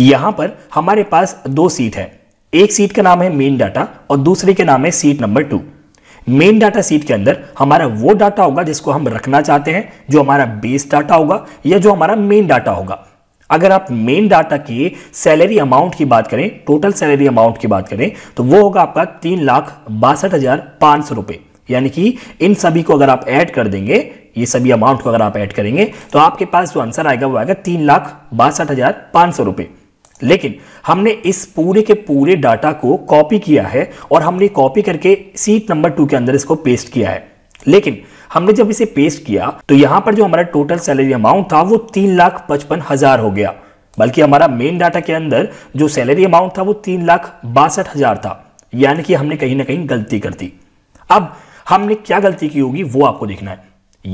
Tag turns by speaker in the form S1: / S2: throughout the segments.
S1: यहां पर हमारे पास दो सीट है एक सीट का नाम है मेन डाटा और दूसरे के नाम है sheet number two main data sheet के अंदर हमारा वो डाटा होगा जिसको हम रखना चाहते हैं जो हमारा बेस डाटा होगा या जो हमारा मेन डाटा होगा अगर आप मेन डाटा की सैलरी अमाउंट की बात करें टोटल सैलरी अमाउंट की बात करें तो वो होगा आपका तीन लाख बासठ हजार पांच सौ रुपए यानी कि इन सभी को अगर आप ऐड कर देंगे ये सभी अमाउंट को अगर आप ऐड करेंगे तो आपके पास जो आंसर आएगा वो आएगा तीन लाख बासठ हजार पांच सौ रुपए लेकिन हमने इस पूरे के पूरे डाटा को कॉपी किया है और हमने कॉपी करके सीट नंबर टू के अंदर इसको पेस्ट किया है लेकिन हमने जब इसे पेस्ट किया तो यहां पर जो हमारा टोटल सैलरी अमाउंट था वो तीन लाख पचपन हजार हो गया बल्कि हमारा मेन डाटा के अंदर जो सैलरी अमाउंट था वो तीन लाख बासठ हजार था यानी कि हमने कहीं ना कहीं गलती कर दी अब हमने क्या गलती की होगी वो आपको देखना है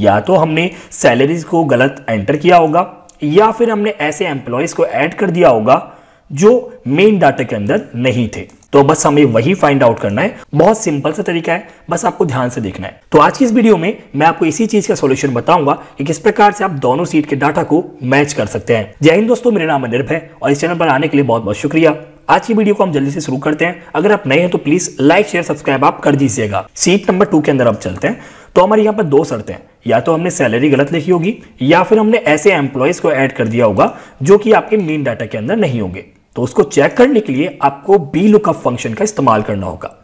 S1: या तो हमने सैलरीज को गलत एंटर किया होगा या फिर हमने ऐसे एम्प्लॉयज को ऐड कर दिया होगा जो मेन डाटा के अंदर नहीं थे तो बस हमें वही फाइंड आउट करना है बहुत सिंपल सा तरीका है बस आपको ध्यान से देखना है तो आज की इस वीडियो में मैं आपको इसी चीज का सॉल्यूशन बताऊंगा कि किस प्रकार से आप दोनों सीट के डाटा को मैच कर सकते हैं जय हिंद दोस्तों मेरा नाम अनिर्भ है और इस चैनल पर आने के लिए बहुत बहुत शुक्रिया आज की वीडियो को हम जल्दी से शुरू करते हैं अगर आप नए हैं तो प्लीज लाइक शेयर सब्सक्राइब आप कर दीजिएगा सीट नंबर टू के अंदर आप चलते हैं तो हमारे यहाँ पर दो शर्तें हैं या तो हमने सैलरी गलत लिखी होगी या फिर हमने ऐसे एम्प्लॉयज़ को ऐड कर दिया होगा जो कि आपके मेन डाटा के अंदर नहीं होंगे तो उसको चेक करने के लिए आपको बी लुकअप फंक्शन का इस्तेमाल करना होगा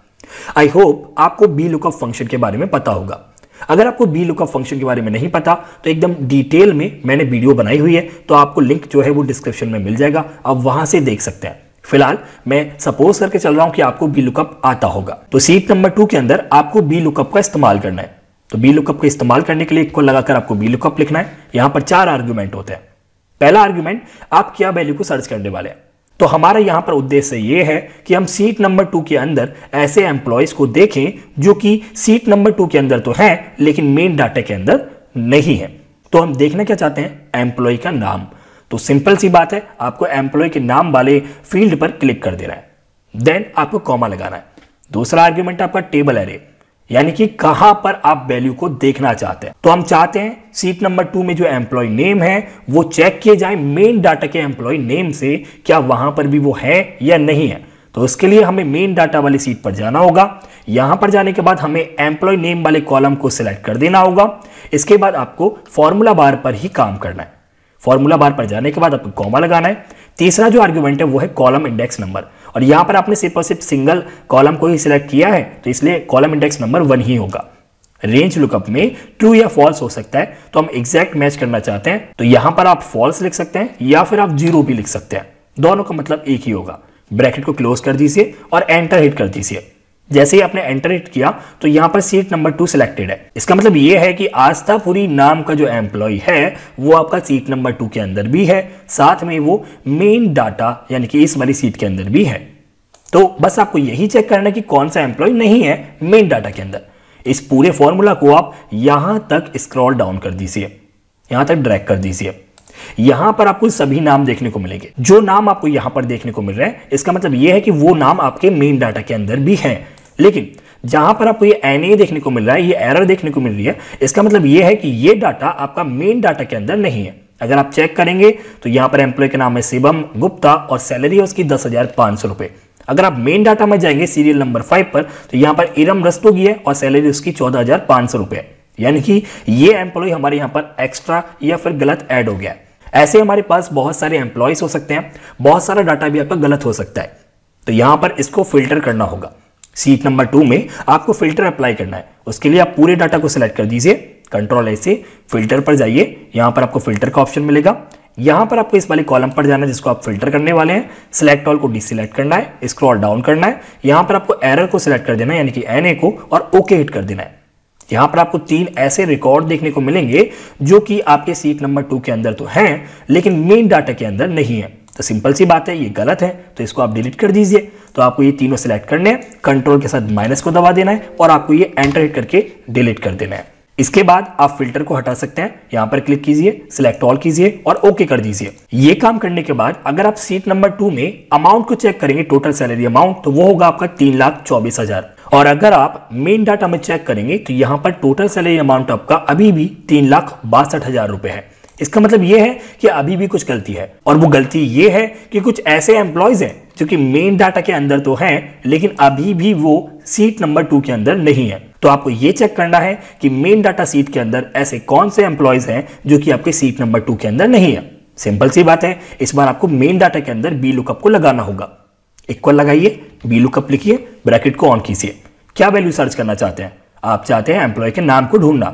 S1: आई होप आपको बी लुकअप फंक्शन के बारे में पता होगा अगर आपको बी लुकअप फंक्शन के बारे में नहीं पता तो एकदम डिटेल में मैंने वीडियो बनाई हुई है तो आपको लिंक जो है वो डिस्क्रिप्शन में मिल जाएगा आप वहां से देख सकते हैं फिलहाल मैं सपोज करके चल रहा हूं कि आपको बी लुकअप आता होगा तो सीट नंबर टू के अंदर आपको बी लुकअप का इस्तेमाल करना है तो बी लुकअप का इस्तेमाल करने के लिए इक्वल लगाकर आपको बी लुकअप लिखना है यहां पर चार आर्ग्यूमेंट होते हैं पहला आर्ग्यूमेंट आप क्या वैल्यू को सर्च करने वाले हैं तो हमारा यहां पर उद्देश्य यह है कि हम सीट नंबर टू के अंदर ऐसे एम्प्लॉयज को देखें जो कि सीट नंबर टू के अंदर तो है लेकिन मेन डाटा के अंदर नहीं है तो हम देखना क्या चाहते हैं एम्प्लॉय का नाम तो सिंपल सी बात है आपको एम्प्लॉय के नाम वाले फील्ड पर क्लिक कर देना है देन आपको कॉमा लगाना है दूसरा आर्ग्यूमेंट आपका टेबल एरे यानी कि कहां पर आप वैल्यू को देखना चाहते हैं तो हम चाहते हैं सीट नंबर टू में जो एम्प्लॉय नेम है वो चेक किए जाए मेन डाटा के एम्प्लॉय नेम से क्या वहां पर भी वो है या नहीं है तो उसके लिए हमें मेन डाटा वाली सीट पर जाना होगा यहां पर जाने के बाद हमें एम्प्लॉय नेम वाले कॉलम को सिलेक्ट कर देना होगा इसके बाद आपको फॉर्मूला बार पर ही काम करना है फॉर्मूला बार पर जाने के बाद आपको कॉमा लगाना है तीसरा जो आर्ग्यूमेंट है वो है कॉलम इंडेक्स नंबर और यहाँ पर आपने सिर्फ और सिर्फ सिंगल कॉलम को ही सिलेक्ट किया है तो इसलिए कॉलम इंडेक्स नंबर वन ही होगा रेंज लुकअप में ट्रू या फॉल्स हो सकता है तो हम एग्जैक्ट मैच करना चाहते हैं तो यहां पर आप फॉल्स लिख सकते हैं या फिर आप जीरो भी लिख सकते हैं दोनों का मतलब एक ही होगा ब्रैकेट को क्लोज कर दीजिए और एंटर हिट कर दीजिए जैसे ही आपने एंटर हिट किया तो यहाँ पर सीट नंबर टू सिलेक्टेड है इसका मतलब ये है कि आस्थापुरी नाम का जो एम्प्लॉय है वो आपका सीट नंबर टू के अंदर भी है साथ में वो मेन डाटा यानी कि इस वाली सीट के अंदर भी है तो बस आपको यही चेक करना है कि कौन सा एम्प्लॉय नहीं है मेन डाटा के अंदर इस पूरे फॉर्मूला को आप यहां तक स्क्रॉल डाउन कर दीजिए यहां तक ड्रैग कर दीजिए यहां पर आपको सभी नाम देखने को मिलेंगे जो नाम आपको यहां पर देखने को मिल रहे हैं इसका मतलब यह है कि वो नाम आपके मेन डाटा के अंदर भी है लेकिन जहां पर आपको ये एन देखने को मिल रहा है ये एरर देखने को मिल रही है इसका मतलब ये है कि ये डाटा आपका मेन डाटा के अंदर नहीं है अगर आप चेक करेंगे तो यहां पर एम्प्लॉय के नाम है शिवम गुप्ता और सैलरी है उसकी दस हजार पांच सौ रुपए अगर आप मेन डाटा में जाएंगे सीरियल नंबर फाइव पर तो यहां पर इरम रस्तोगी है और सैलरी उसकी चौदह हजार पाँच सौ रुपये यानी कि ये एम्प्लॉय हमारे यहाँ पर एक्स्ट्रा या फिर गलत एड हो गया ऐसे हमारे पास बहुत सारे एम्प्लॉयज हो सकते हैं बहुत सारा डाटा भी आपका गलत हो सकता है तो यहां पर इसको फिल्टर करना होगा सीट नंबर टू में आपको फिल्टर अप्लाई करना है उसके लिए आप पूरे डाटा को सिलेक्ट कर दीजिए कंट्रोल ए से फिल्टर पर जाइए यहां पर आपको फिल्टर का ऑप्शन मिलेगा यहां पर आपको इस वाले कॉलम पर जाना है जिसको आप फिल्टर करने वाले हैं सिलेक्ट ऑल को डिसलेक्ट करना है स्क्रॉल डाउन करना है यहां पर आपको एरर को सिलेक्ट कर देना है यानी कि एन को और ओके हिट कर देना है यहां पर आपको तीन ऐसे रिकॉर्ड देखने को मिलेंगे जो कि आपके सीट नंबर टू के अंदर तो हैं लेकिन मेन डाटा के अंदर नहीं है तो सिंपल सी बात है ये गलत है तो इसको आप डिलीट कर दीजिए तो आपको ये तीनों सेलेक्ट करने हैं कंट्रोल के साथ माइनस को दबा देना है और आपको ये एंटर हिट करके डिलीट कर देना है इसके बाद आप फिल्टर को हटा सकते हैं यहां पर क्लिक कीजिए सिलेक्ट ऑल कीजिए और ओके कर दीजिए ये काम करने के बाद अगर आप सीट नंबर टू में अमाउंट को चेक करेंगे टोटल सैलरी अमाउंट तो वो होगा आपका तीन लाख चौबीस हजार और अगर आप मेन डाटा में चेक करेंगे तो यहाँ पर टोटल सैलरी अमाउंट आपका अभी भी तीन लाख बासठ हजार रुपए है इसका मतलब यह है कि अभी भी कुछ गलती है और वो गलती ये है कि कुछ ऐसे एम्प्लॉयज हैं जो कि मेन डाटा के अंदर तो हैं लेकिन अभी भी वो सीट नंबर टू के अंदर नहीं है तो आपको ये चेक करना है कि मेन डाटा सीट के अंदर ऐसे कौन से एम्प्लॉयज हैं जो कि आपके सीट नंबर टू के अंदर नहीं है सिंपल सी बात है इस बार आपको मेन डाटा के अंदर बी लुकअप को लगाना होगा इक्वल लगाइए बी लुकअप लिखिए ब्रैकेट को ऑन कीजिए क्या वैल्यू सर्च करना चाहते हैं आप चाहते हैं एम्प्लॉय के नाम को ढूंढना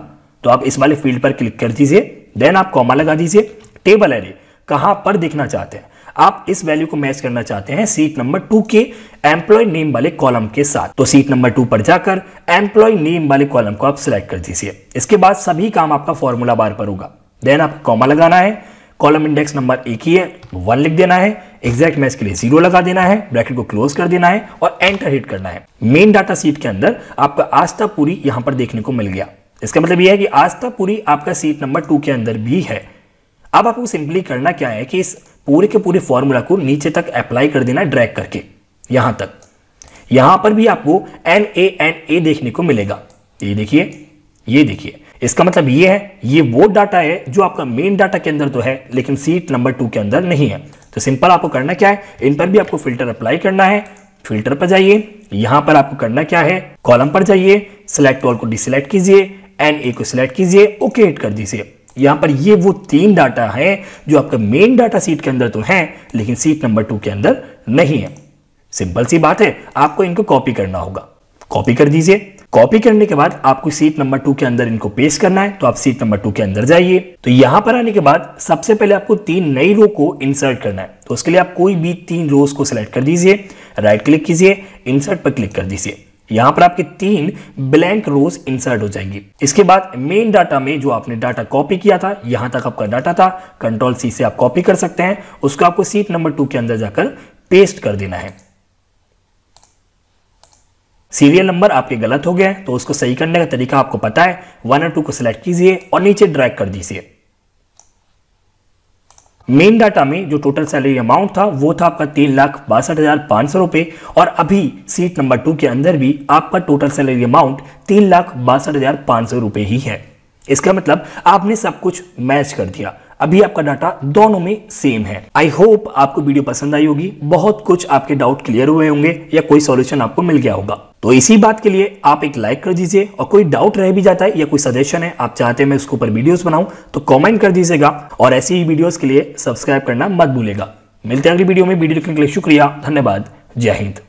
S1: तो आप इस वाले फील्ड पर क्लिक कर दीजिए देन आप कॉमा लगा दीजिए टेबल एरे कहाँ पर देखना चाहते हैं आप इस वैल्यू को मैच करना चाहते हैं सीट नंबर टू के एम्प्लॉय नेम वाले कॉलम के साथ तो सीट नंबर टू पर जाकर एम्प्लॉय नेम वाले कॉलम को आप सिलेक्ट कर दीजिए इसके बाद सभी काम आपका फॉर्मूला बार पर होगा देन आपको कॉमा लगाना है कॉलम इंडेक्स नंबर एक ही है वन लिख देना है एग्जैक्ट मैच के लिए जीरो लगा देना है ब्रैकेट को क्लोज कर देना है और एंटर हिट करना है मेन डाटा सीट के अंदर आपका आस्था पूरी यहां पर देखने को मिल गया इसका मतलब यह है कि तक पूरी आपका सीट नंबर टू के अंदर भी है अब आपको सिंपली करना क्या है कि इस पूरे के पूरे फॉर्मूला को नीचे तक अप्लाई कर देना ड्रैग करके यहां तक यहां पर भी आपको एन ए एन ए देखने को मिलेगा ये देखिए ये देखिए इसका मतलब ये है ये वो डाटा है जो आपका मेन डाटा के अंदर तो है लेकिन सीट नंबर टू के अंदर नहीं है तो सिंपल आपको करना क्या है इन पर भी आपको फिल्टर अप्लाई करना है फिल्टर पर जाइए यहां पर आपको करना क्या है कॉलम पर जाइए सिलेक्ट ऑल को डिसलेक्ट कीजिए एन ए को सिलेक्ट कीजिए ओके हिट कर दीजिए यहां पर ये वो तीन डाटा है जो आपका मेन डाटा सीट के अंदर तो है लेकिन सीट नंबर टू के अंदर नहीं है सिंपल सी बात है आपको इनको कॉपी करना होगा कॉपी कर दीजिए कॉपी करने के बाद आपको सीट नंबर टू के अंदर इनको पेश करना है तो आप सीट नंबर टू के अंदर जाइए तो यहां पर आने के बाद सबसे पहले आपको तीन नई रो को इंसर्ट करना है तो उसके लिए आप कोई भी तीन रोज को सिलेक्ट कर दीजिए राइट क्लिक कीजिए इंसर्ट पर क्लिक कर दीजिए यहां पर आपके तीन ब्लैंक रोज इंसर्ट हो जाएंगे इसके बाद मेन डाटा में जो आपने डाटा कॉपी किया था यहां तक आपका डाटा था कंट्रोल सी से आप कॉपी कर सकते हैं उसको आपको सीट नंबर टू के अंदर जाकर पेस्ट कर देना है सीरियल नंबर आपके गलत हो गया है तो उसको सही करने का तरीका आपको पता है वन और टू को सिलेक्ट कीजिए और नीचे ड्रैग कर दीजिए मेन डाटा में जो टोटल सैलरी अमाउंट था वो था आपका तीन लाख बासठ हज़ार पांच सौ रुपए और अभी सीट नंबर टू के अंदर भी आपका टोटल सैलरी अमाउंट तीन लाख बासठ हज़ार पांच सौ रुपए ही है इसका मतलब आपने सब कुछ मैच कर दिया अभी आपका डाटा दोनों में सेम है आई होप आपको वीडियो पसंद आई होगी बहुत कुछ आपके डाउट क्लियर हुए होंगे या कोई सॉल्यूशन आपको मिल गया होगा तो इसी बात के लिए आप एक लाइक कर दीजिए और कोई डाउट रह भी जाता है या कोई सजेशन है आप चाहते हैं मैं उसके ऊपर वीडियोस बनाऊं तो कमेंट कर दीजिएगा और ऐसी ही वीडियोस के लिए सब्सक्राइब करना मत भूलेगा मिलते हैं अगली वीडियो में वीडियो देखने के लिए शुक्रिया धन्यवाद जय हिंद